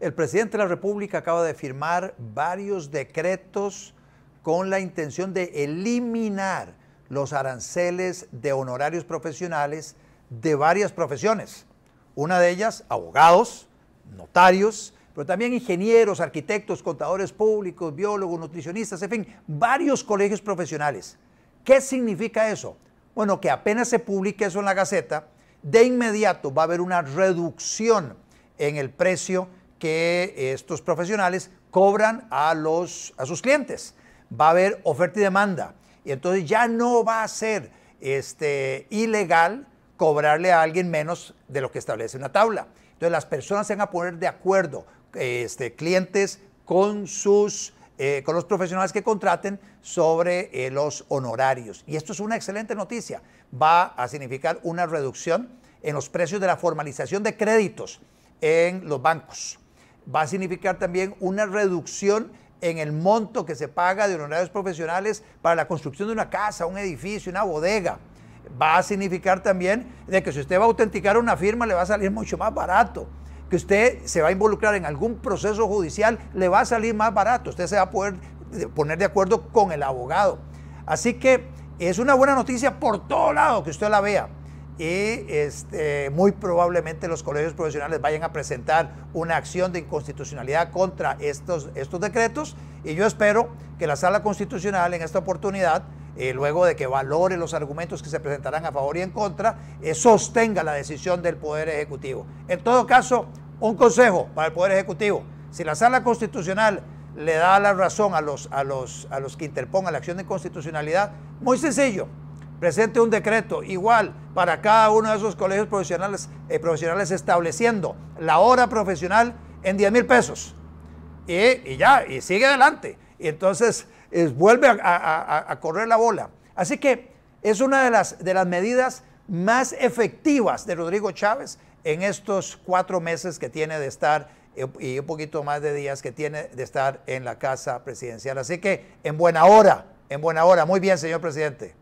El presidente de la República acaba de firmar varios decretos con la intención de eliminar los aranceles de honorarios profesionales de varias profesiones. Una de ellas, abogados, notarios, pero también ingenieros, arquitectos, contadores públicos, biólogos, nutricionistas, en fin, varios colegios profesionales. ¿Qué significa eso? Bueno, que apenas se publique eso en la Gaceta, de inmediato va a haber una reducción en el precio que estos profesionales cobran a, los, a sus clientes. Va a haber oferta y demanda. Y entonces ya no va a ser este, ilegal cobrarle a alguien menos de lo que establece una tabla. Entonces las personas se van a poner de acuerdo, este, clientes con, sus, eh, con los profesionales que contraten sobre eh, los honorarios. Y esto es una excelente noticia. Va a significar una reducción en los precios de la formalización de créditos en los bancos va a significar también una reducción en el monto que se paga de honorarios profesionales para la construcción de una casa, un edificio, una bodega. Va a significar también de que si usted va a autenticar una firma le va a salir mucho más barato que usted se va a involucrar en algún proceso judicial, le va a salir más barato. Usted se va a poder poner de acuerdo con el abogado. Así que es una buena noticia por todo lado que usted la vea y este, muy probablemente los colegios profesionales vayan a presentar una acción de inconstitucionalidad contra estos, estos decretos y yo espero que la sala constitucional en esta oportunidad, eh, luego de que valore los argumentos que se presentarán a favor y en contra, eh, sostenga la decisión del Poder Ejecutivo. En todo caso, un consejo para el Poder Ejecutivo. Si la sala constitucional le da la razón a los, a los, a los que interpongan la acción de inconstitucionalidad, muy sencillo, presente un decreto igual para cada uno de esos colegios profesionales, eh, profesionales estableciendo la hora profesional en 10 mil pesos. Y, ya, y sigue adelante. Y entonces eh, vuelve a, a, correr la bola. Así que es una de las, de las medidas más efectivas de Rodrigo Chávez en estos cuatro meses que tiene de estar eh, y un poquito más de días que tiene de estar en la casa presidencial. Así que en buena hora, en buena hora. Muy bien, señor presidente.